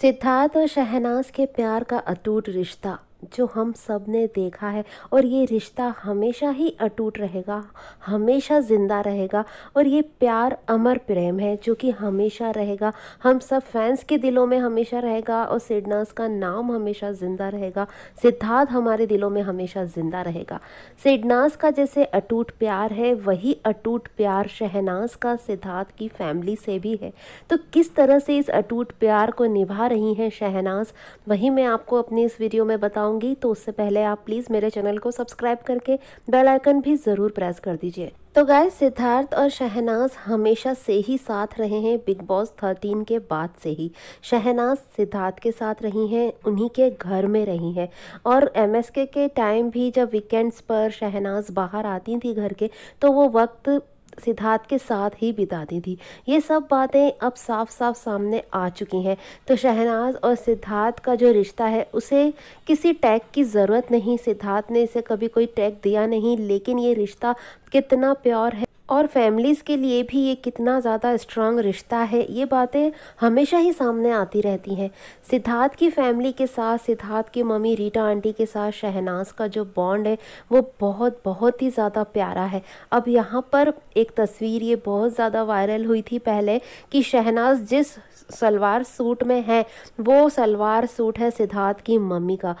सिद्धार्थ और शहनाज के प्यार का अटूट रिश्ता जो हम सब ने देखा है और ये रिश्ता हमेशा ही अटूट रहेगा हमेशा ज़िंदा रहेगा और ये प्यार अमर प्रेम है जो कि हमेशा रहेगा हम सब फैंस के दिलों में हमेशा रहेगा और सिडनास का नाम हमेशा ज़िंदा रहेगा सिद्धार्थ हमारे दिलों में हमेशा ज़िंदा रहेगा सिडनास का जैसे अटूट प्यार है वही अटूट प्यार शहनाज का सिद्धार्थ की फैमिली से भी है तो किस तरह से इस अटूट प्यार को निभा रही हैं शहनाज वही मैं आपको अपनी इस वीडियो में बताऊँ बताऊंगी तो उससे पहले आप प्लीज़ मेरे चैनल को सब्सक्राइब करके बेल आइकन भी ज़रूर प्रेस कर दीजिए तो गाय सिद्धार्थ और शहनाज हमेशा से ही साथ रहे हैं बिग बॉस थर्टीन के बाद से ही शहनाज सिद्धार्थ के साथ रही हैं उन्हीं के घर में रही हैं और एमएसके के टाइम भी जब वीकेंड्स पर शहनाज बाहर आती थी घर के तो वो वक्त सिद्धार्थ के साथ ही बिता दी थी ये सब बातें अब साफ साफ सामने आ चुकी हैं तो शहनाज और सिद्धार्थ का जो रिश्ता है उसे किसी टैग की ज़रूरत नहीं सिद्धार्थ ने इसे कभी कोई टैग दिया नहीं लेकिन ये रिश्ता कितना प्योर है और फैमिलीज़ के लिए भी ये कितना ज़्यादा स्ट्रांग रिश्ता है ये बातें हमेशा ही सामने आती रहती हैं सिद्धार्थ की फैमिली के साथ सिद्धार्थ की मम्मी रीटा आंटी के साथ शहनाज का जो बॉन्ड है वो बहुत बहुत ही ज़्यादा प्यारा है अब यहाँ पर एक तस्वीर ये बहुत ज़्यादा वायरल हुई थी पहले कि शहनाज जिस सलवार सूट में है वो सलवार सूट है सिद्धार्थ की मम्मी का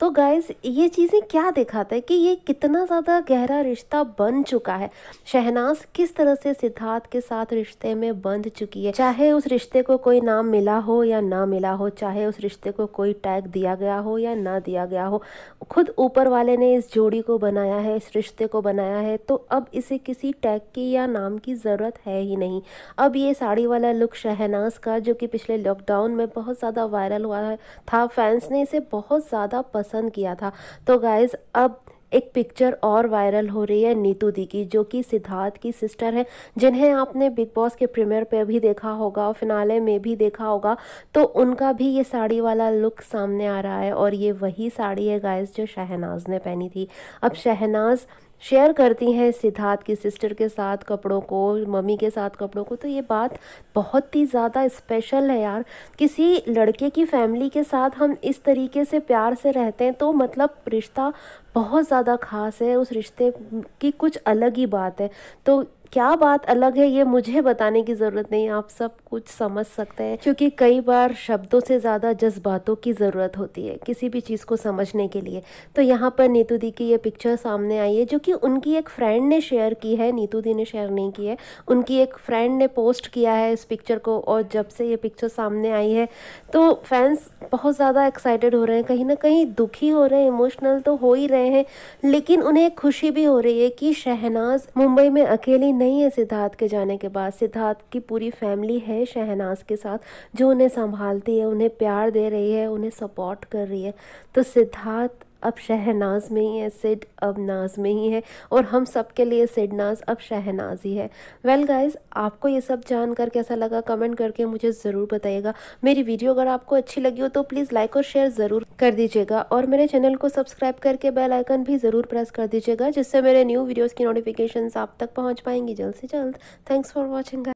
तो गाइज ये चीज़ें क्या दिखाता है कि ये कितना ज़्यादा गहरा रिश्ता बन चुका है शहनाज किस तरह से सिद्धार्थ के साथ रिश्ते में बंध चुकी है चाहे उस रिश्ते को कोई नाम मिला हो या ना मिला हो चाहे उस रिश्ते को कोई टैग दिया गया हो या ना दिया गया हो खुद ऊपर वाले ने इस जोड़ी को बनाया है इस रिश्ते को बनाया है तो अब इसे किसी टैग की या नाम की ज़रूरत है ही नहीं अब ये साड़ी वाला लुक शहनाज का जो कि पिछले लॉकडाउन में बहुत ज़्यादा वायरल हुआ था फैंस ने इसे बहुत ज़्यादा पसंद किया था तो गाइज़ अब एक पिक्चर और वायरल हो रही है नीतू दी की जो कि सिद्धार्थ की सिस्टर है जिन्हें आपने बिग बॉस के प्रीमियर पे भी देखा होगा और फिनाले में भी देखा होगा तो उनका भी ये साड़ी वाला लुक सामने आ रहा है और ये वही साड़ी है गाइस जो शहनाज ने पहनी थी अब शहनाज़ शेयर करती हैं सिद्धार्थ की सिस्टर के साथ कपड़ों को मम्मी के साथ कपड़ों को तो ये बात बहुत ही ज़्यादा स्पेशल है यार किसी लड़के की फैमिली के साथ हम इस तरीके से प्यार से रहते हैं तो मतलब रिश्ता बहुत ज़्यादा ख़ास है उस रिश्ते की कुछ अलग ही बात है तो क्या बात अलग है ये मुझे बताने की ज़रूरत नहीं आप सब कुछ समझ सकते हैं क्योंकि कई बार शब्दों से ज़्यादा जज्बातों की ज़रूरत होती है किसी भी चीज़ को समझने के लिए तो यहाँ पर नीतू दी की ये पिक्चर सामने आई है जो कि उनकी एक फ्रेंड ने शेयर की है नीतू दी ने शेयर नहीं की है उनकी एक फ्रेंड ने पोस्ट किया है इस पिक्चर को और जब से ये पिक्चर सामने आई है तो फैंस बहुत ज़्यादा एक्साइटेड हो रहे हैं कहीं ना कहीं दुखी हो रहे हैं इमोशनल तो हो ही रहे हैं लेकिन उन्हें खुशी भी हो रही है कि शहनाज मुंबई में अकेली नहीं है सिद्धार्थ के जाने के बाद सिद्धार्थ की पूरी फैमिली है शहनाज के साथ जो उन्हें संभालती है उन्हें प्यार दे रही है उन्हें सपोर्ट कर रही है तो सिद्धार्थ अब शहनाज में ही है सिड अब नाज में ही है और हम सब के लिए सिड नाज अब शहनाज ही है वेल well गाइज आपको ये सब जानकर कैसा लगा कमेंट करके मुझे ज़रूर बताइएगा मेरी वीडियो अगर आपको अच्छी लगी हो तो प्लीज़ लाइक और शेयर ज़रूर कर दीजिएगा और मेरे चैनल को सब्सक्राइब करके बेल आइकन भी ज़रूर प्रेस कर दीजिएगा जिससे मेरे न्यू वीडियोज़ की नोटिफिकेशन आप तक पहुँच पाएंगी जल्द से जल्द थैंक्स फॉर वॉचिंग